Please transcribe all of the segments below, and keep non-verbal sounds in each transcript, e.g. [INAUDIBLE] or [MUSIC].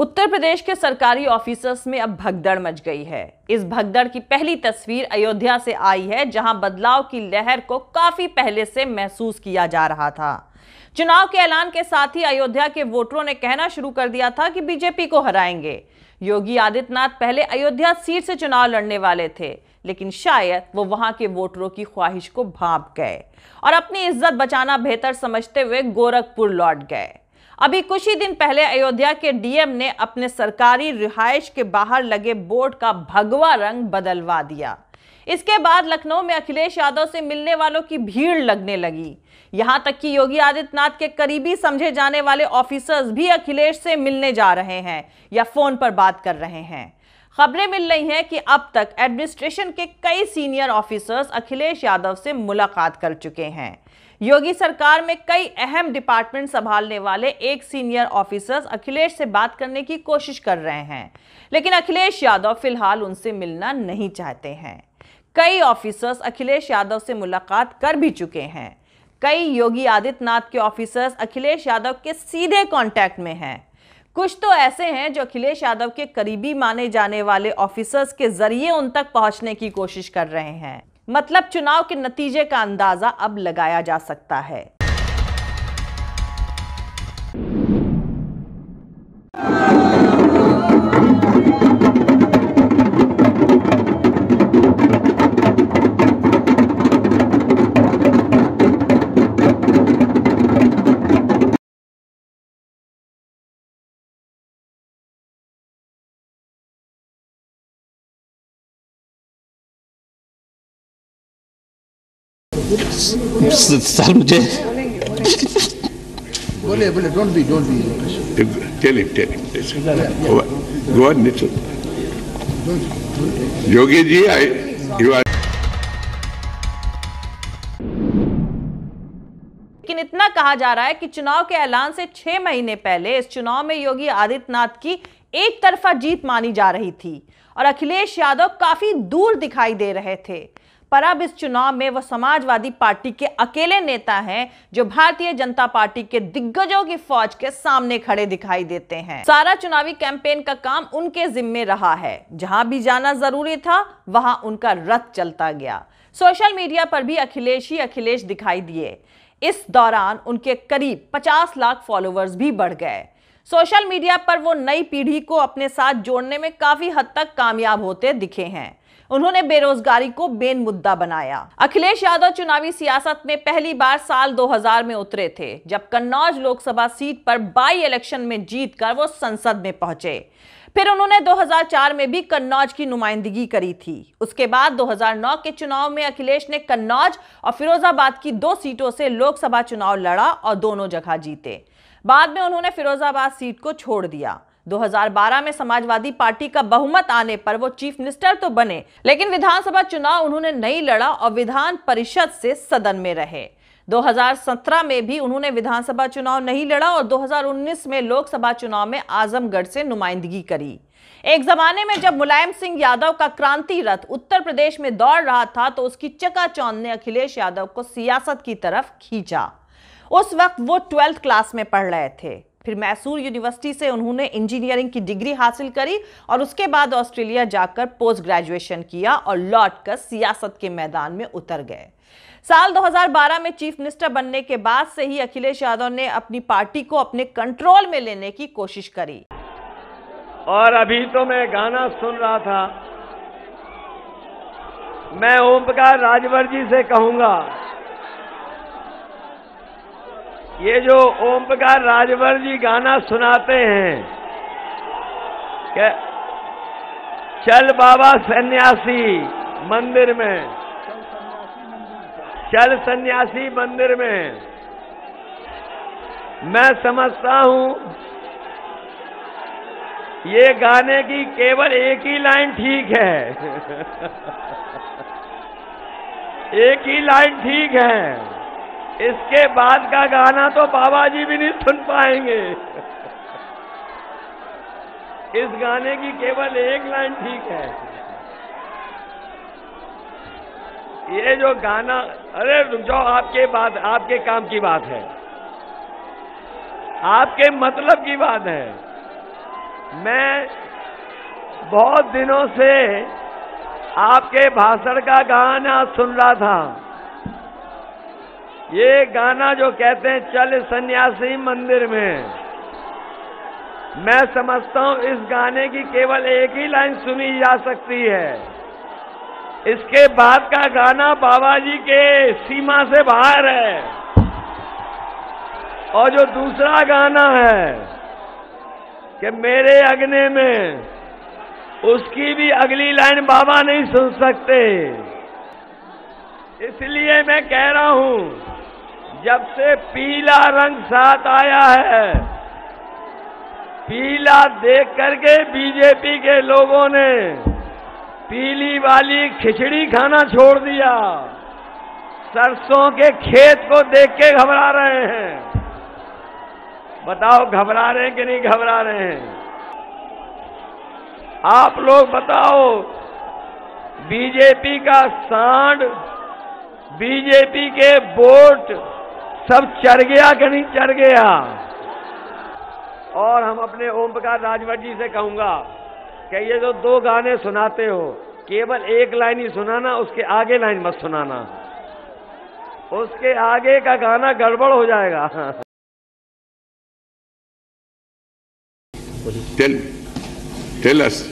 उत्तर प्रदेश के सरकारी ऑफिसर्स में अब भगदड़ मच गई है इस भगदड़ की पहली तस्वीर अयोध्या से आई है जहां बदलाव की लहर को काफी पहले से महसूस किया जा रहा था चुनाव के ऐलान के साथ ही अयोध्या के वोटरों ने कहना शुरू कर दिया था कि बीजेपी को हराएंगे योगी आदित्यनाथ पहले अयोध्या सीट से चुनाव लड़ने वाले थे लेकिन शायद वो वहां के वोटरों की ख्वाहिश को भाप गए और अपनी इज्जत बचाना बेहतर समझते हुए गोरखपुर लौट गए अभी कुछ ही दिन पहले अयोध्या के डीएम ने अपने सरकारी रिहायश के बाहर लगे बोर्ड का भगवा रंग बदलवा दिया इसके बाद लखनऊ में अखिलेश यादव से मिलने वालों की भीड़ लगने लगी यहां तक कि योगी आदित्यनाथ के करीबी समझे जाने वाले ऑफिसर्स भी अखिलेश से मिलने जा रहे हैं या फोन पर बात कर रहे हैं खबरें मिल रही हैं कि अब तक एडमिनिस्ट्रेशन के कई सीनियर ऑफिसर्स अखिलेश यादव से मुलाकात कर चुके हैं योगी सरकार में कई अहम डिपार्टमेंट संभालने वाले एक सीनियर ऑफिसर्स अखिलेश से बात करने की कोशिश कर रहे हैं लेकिन अखिलेश यादव फिलहाल उनसे मिलना नहीं चाहते हैं कई ऑफिसर्स अखिलेश यादव से मुलाकात कर भी चुके हैं कई योगी आदित्यनाथ के ऑफिसर्स अखिलेश यादव के सीधे कांटेक्ट में हैं कुछ तो ऐसे हैं जो अखिलेश यादव के करीबी माने जाने वाले ऑफिसर्स के जरिए उन तक पहुंचने की कोशिश कर रहे हैं मतलब चुनाव के नतीजे का अंदाजा अब लगाया जा सकता है सर मुझे बोले बोले don't be don't be tell him tell him go on Yogi ji I you are लेकिन इतना कहा जा रहा है कि चुनाव के ऐलान से छह महीने पहले इस चुनाव में योगी आदित्यनाथ की एक तरफा जीत मानी जा रही थी और अखिलेश यादव काफी दूर दिखाई दे रहे थे पर अब इस चुनाव में वह समाजवादी पार्टी के अकेले नेता हैं जो भारतीय जनता पार्टी के दिग्गजों की फौज के सामने खड़े दिखाई देते हैं सारा चुनावी कैंपेन का काम उनके जिम्मे रहा है जहां भी जाना जरूरी था वहां उनका रथ चलता गया सोशल मीडिया पर भी अखिलेश ही अखिलेश दिखाई दिए इस दौरान उनके करीब 50 लाख फॉलोअर्स भी बढ़ गए सोशल मीडिया पर वो नई पीढ़ी को अपने साथ जोड़ने में काफी हद तक कामयाब होते दिखे हैं उन्होंने बेरोजगारी को बेन मुद्दा बनाया अखिलेश यादव चुनावी सियासत में पहली बार साल 2000 में उतरे थे जब कन्नौज लोकसभा सीट पर बाई इलेक्शन में जीत कर वो संसद में पहुंचे फिर उन्होंने 2004 में भी कन्नौज की नुमाइंदगी करी थी उसके बाद 2009 के चुनाव में अखिलेश ने कन्नौज और फिरोजाबाद की दो सीटों से लोकसभा चुनाव लड़ा और दोनों जगह जीते बाद में उन्होंने फिरोजाबाद सीट को छोड़ दिया 2012 में समाजवादी पार्टी का बहुमत आने पर वो चीफ मिनिस्टर तो बने लेकिन विधानसभा चुनाव उन्होंने नहीं लड़ा और विधान परिषद से सदन में रहे 2017 में भी उन्होंने विधानसभा चुनाव नहीं लड़ा और 2019 में लोकसभा चुनाव में आजमगढ़ से नुमाइंदगी करी एक जमाने में जब मुलायम सिंह यादव का क्रांति रथ उत्तर प्रदेश में दौड़ रहा था तो उसकी चकाचौंध ने अखिलेश यादव को सियासत की तरफ खींचा उस वक्त वो ट्वेल्थ क्लास में पढ़ रहे थे फिर मैसूर यूनिवर्सिटी से उन्होंने इंजीनियरिंग की डिग्री हासिल करी और उसके बाद ऑस्ट्रेलिया जाकर पोस्ट ग्रेजुएशन किया और लौटकर सियासत के मैदान में उतर गए साल 2012 में चीफ मिनिस्टर बनने के बाद से ही अखिलेश यादव ने अपनी पार्टी को अपने कंट्रोल में लेने की कोशिश करी और अभी तो मैं गाना सुन रहा था मैं ओमप्रकाश राजवर जी से कहूंगा ये जो ओम प्रकार राजभर जी गाना सुनाते हैं क्या चल बाबा सन्यासी मंदिर में चल सन्यासी मंदिर में मैं समझता हूं ये गाने की केवल एक ही लाइन ठीक है [LAUGHS] एक ही लाइन ठीक है इसके बाद का गाना तो बाबा जी भी नहीं सुन पाएंगे इस गाने की केवल एक लाइन ठीक है ये जो गाना अरे रुक जाओ आपके बात आपके काम की बात है आपके मतलब की बात है मैं बहुत दिनों से आपके भाषण का गाना सुन रहा था ये गाना जो कहते हैं चल सन्यासी मंदिर में मैं समझता हूं इस गाने की केवल एक ही लाइन सुनी जा सकती है इसके बाद का गाना बाबा जी के सीमा से बाहर है और जो दूसरा गाना है कि मेरे अग्नि में उसकी भी अगली लाइन बाबा नहीं सुन सकते इसलिए मैं कह रहा हूं जब से पीला रंग साथ आया है पीला देख करके बीजेपी के लोगों ने पीली वाली खिचड़ी खाना छोड़ दिया सरसों के खेत को देख के घबरा रहे हैं बताओ घबरा रहे हैं कि नहीं घबरा रहे हैं आप लोग बताओ बीजेपी का सांड बीजेपी के वोट सब चढ़ गया कि नहीं चढ़ गया और हम अपने ओम प्रकाश राजभर जी से कहूंगा कि ये जो दो गाने सुनाते हो केवल एक लाइन ही सुनाना उसके आगे लाइन मत सुनाना उसके आगे का गाना गड़बड़ हो जाएगा टेल टेल अस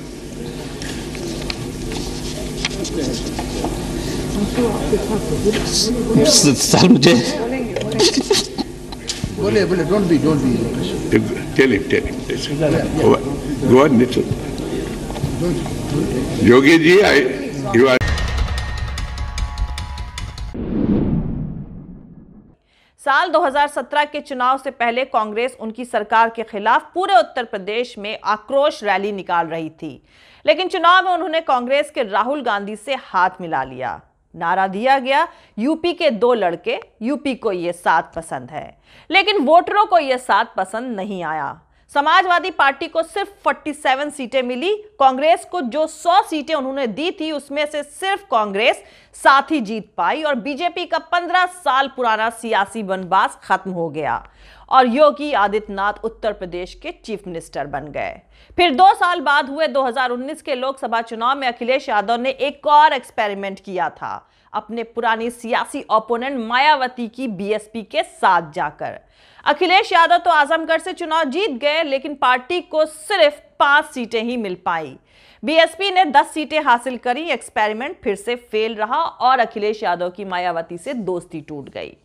सर मुझे बोले बोले don't be don't be tell it tell it go on on, Yogi ji I you are साल 2017 के चुनाव से पहले कांग्रेस उनकी सरकार के खिलाफ पूरे उत्तर प्रदेश में आक्रोश रैली निकाल रही थी लेकिन चुनाव में उन्होंने कांग्रेस के राहुल गांधी से हाथ मिला लिया नारा दिया गया यूपी के दो लड़के यूपी को ये साथ पसंद है लेकिन वोटरों को ये साथ पसंद नहीं आया समाजवादी पार्टी को सिर्फ 47 सीटें मिली कांग्रेस को जो 100 सीटें उन्होंने दी थी उसमें से सिर्फ कांग्रेस साथ ही जीत पाई और बीजेपी का 15 साल पुराना सियासी वनवास खत्म हो गया और योगी आदित्यनाथ उत्तर प्रदेश के चीफ मिनिस्टर बन गए फिर दो साल बाद हुए 2019 के लोकसभा चुनाव में अखिलेश यादव ने एक और एक्सपेरिमेंट किया था अपने पुराने सियासी ओपोनेंट मायावती की बीएसपी के साथ जाकर अखिलेश यादव तो आजमगढ़ से चुनाव जीत गए लेकिन पार्टी को सिर्फ पांच सीटें ही मिल पाई बीएसपी ने दस सीटें हासिल करी एक्सपेरिमेंट फिर से फेल रहा और अखिलेश यादव की मायावती से दोस्ती टूट गई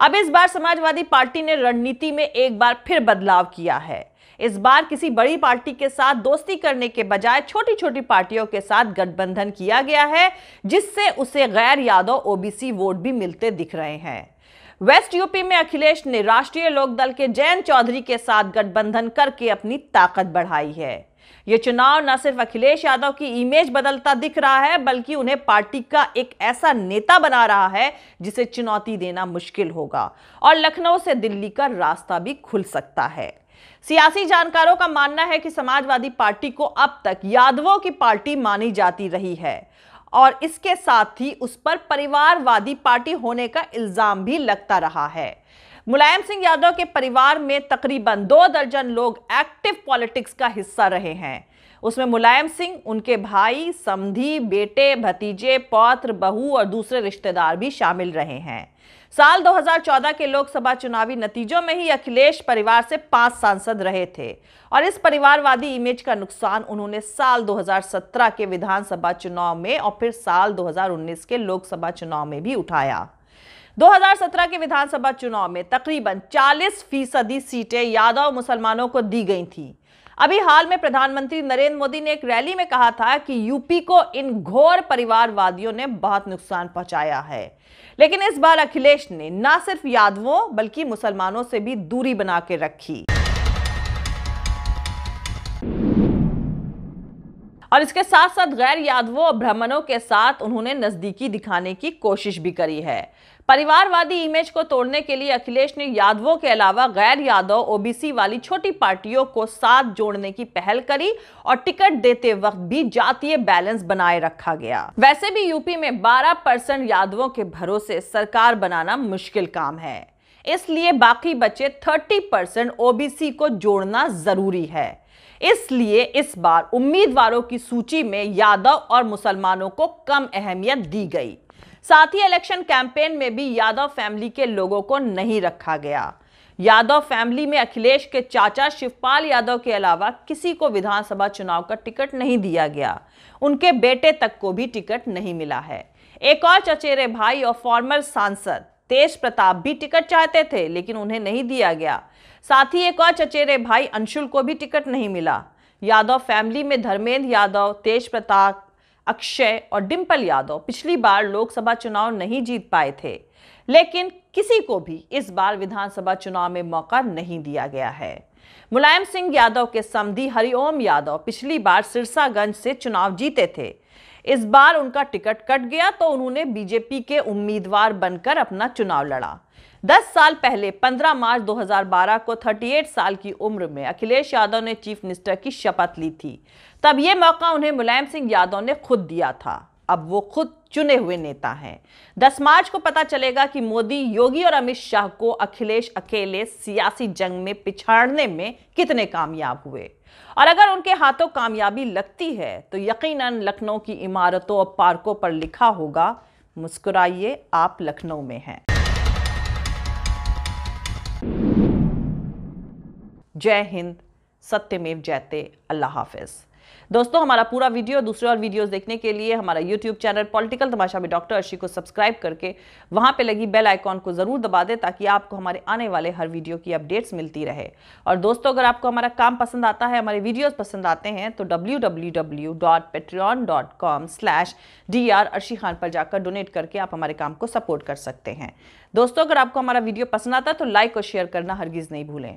अब इस बार समाजवादी पार्टी ने रणनीति में एक बार फिर बदलाव किया है इस बार किसी बड़ी पार्टी के साथ दोस्ती करने के बजाय छोटी छोटी पार्टियों के साथ गठबंधन किया गया है जिससे उसे गैर यादव ओबीसी वोट भी मिलते दिख रहे हैं वेस्ट यूपी में अखिलेश ने राष्ट्रीय लोकदल के जयंत चौधरी के साथ गठबंधन करके अपनी ताकत बढ़ाई है ये चुनाव न सिर्फ अखिलेश यादव की इमेज बदलता दिख रहा है बल्कि उन्हें पार्टी का एक ऐसा नेता बना रहा है जिसे चुनौती देना मुश्किल होगा और लखनऊ से दिल्ली का रास्ता भी खुल सकता है सियासी जानकारों का मानना है कि समाजवादी पार्टी को अब तक यादवों की पार्टी मानी जाती रही है और इसके साथ ही उस पर परिवारवादी पार्टी होने का इल्जाम भी लगता रहा है मुलायम सिंह यादव के परिवार में तकरीबन दो दर्जन लोग एक्टिव पॉलिटिक्स का हिस्सा रहे हैं उसमें मुलायम सिंह उनके भाई समधी बेटे भतीजे पौत्र बहू और दूसरे रिश्तेदार भी शामिल रहे हैं साल 2014 के लोकसभा चुनावी नतीजों में ही अखिलेश परिवार से पांच सांसद रहे थे और इस परिवारवादी इमेज का नुकसान उन्होंने साल 2017 के विधानसभा चुनाव में और फिर साल 2019 के लोकसभा चुनाव में भी उठाया 2017 के विधानसभा चुनाव में तकरीबन 40 फीसदी सीटें यादव मुसलमानों को दी गई थी अभी हाल में प्रधानमंत्री नरेंद्र मोदी ने एक रैली में कहा था कि यूपी को इन घोर परिवारवादियों ने बहुत नुकसान पहुंचाया है लेकिन इस बार अखिलेश ने न सिर्फ यादवों बल्कि मुसलमानों से भी दूरी बना के रखी और इसके साथ साथ गैर यादवों और ब्राह्मणों के साथ उन्होंने नज़दीकी दिखाने की कोशिश भी करी है परिवारवादी इमेज को तोड़ने के लिए अखिलेश ने यादवों के अलावा गैर यादव ओबीसी वाली छोटी पार्टियों को साथ जोड़ने की पहल करी और टिकट देते वक्त भी जातीय बैलेंस बनाए रखा गया वैसे भी यूपी में 12 परसेंट यादवों के भरोसे सरकार बनाना मुश्किल काम है इसलिए बाकी बचे 30 परसेंट ओबीसी को जोड़ना जरूरी है इसलिए इस बार उम्मीदवारों की सूची में यादव और मुसलमानों को कम अहमियत दी गई साथ ही इलेक्शन कैंपेन में भी यादव फैमिली के लोगों को नहीं रखा गया यादव फैमिली में अखिलेश के चाचा शिवपाल यादव के अलावा किसी को विधानसभा चुनाव का टिकट नहीं दिया गया उनके बेटे तक को भी टिकट नहीं मिला है एक और चचेरे भाई और फॉर्मर सांसद तेज प्रताप भी टिकट चाहते थे लेकिन उन्हें नहीं दिया गया साथ ही एक और चचेरे भाई अंशुल को भी टिकट नहीं मिला यादव फैमिली में धर्मेंद्र यादव तेज प्रताप अक्षय और डिम्पल यादव पिछली बार लोकसभा चुनाव नहीं जीत पाए थे लेकिन किसी को भी इस बार विधानसभा चुनाव में मौका नहीं दिया गया है मुलायम सिंह यादव के समधी हरिओम यादव पिछली बार सिरसागंज से चुनाव जीते थे इस बार उनका टिकट कट गया तो उन्होंने बीजेपी के उम्मीदवार बनकर अपना चुनाव लड़ा 10 साल पहले 15 मार्च 2012 को 38 साल की उम्र में अखिलेश यादव ने चीफ मिनिस्टर की शपथ ली थी तब ये मौका उन्हें मुलायम सिंह यादव ने खुद दिया था अब वो खुद चुने हुए नेता हैं 10 मार्च को पता चलेगा कि मोदी योगी और अमित शाह को अखिलेश अकेले सियासी जंग में पिछाड़ने में कितने कामयाब हुए और अगर उनके हाथों कामयाबी लगती है तो यकीनन लखनऊ की इमारतों और पार्कों पर लिखा होगा मुस्कुराइए आप लखनऊ में हैं जय हिंद सत्यमेव जयते अल्लाह हाफिज़ दोस्तों हमारा पूरा वीडियो दूसरे और वीडियोस देखने के लिए हमारा यूट्यूब चैनल पॉलिटिकल तमाशा में डॉक्टर अर्शी को सब्सक्राइब करके वहां पे लगी बेल आइकॉन को जरूर दबा दें ताकि आपको हमारे आने वाले हर वीडियो की अपडेट्स मिलती रहे और दोस्तों अगर आपको हमारा काम पसंद आता है हमारे वीडियोज पसंद आते हैं तो W W W dot dot com slash D R Arshi Khan पर जाकर डोनेट करके आप हमारे काम को सपोर्ट कर सकते हैं दोस्तों अगर आपको हमारा वीडियो पसंद आता है तो लाइक और शेयर करना हरगिज़ नहीं भूलें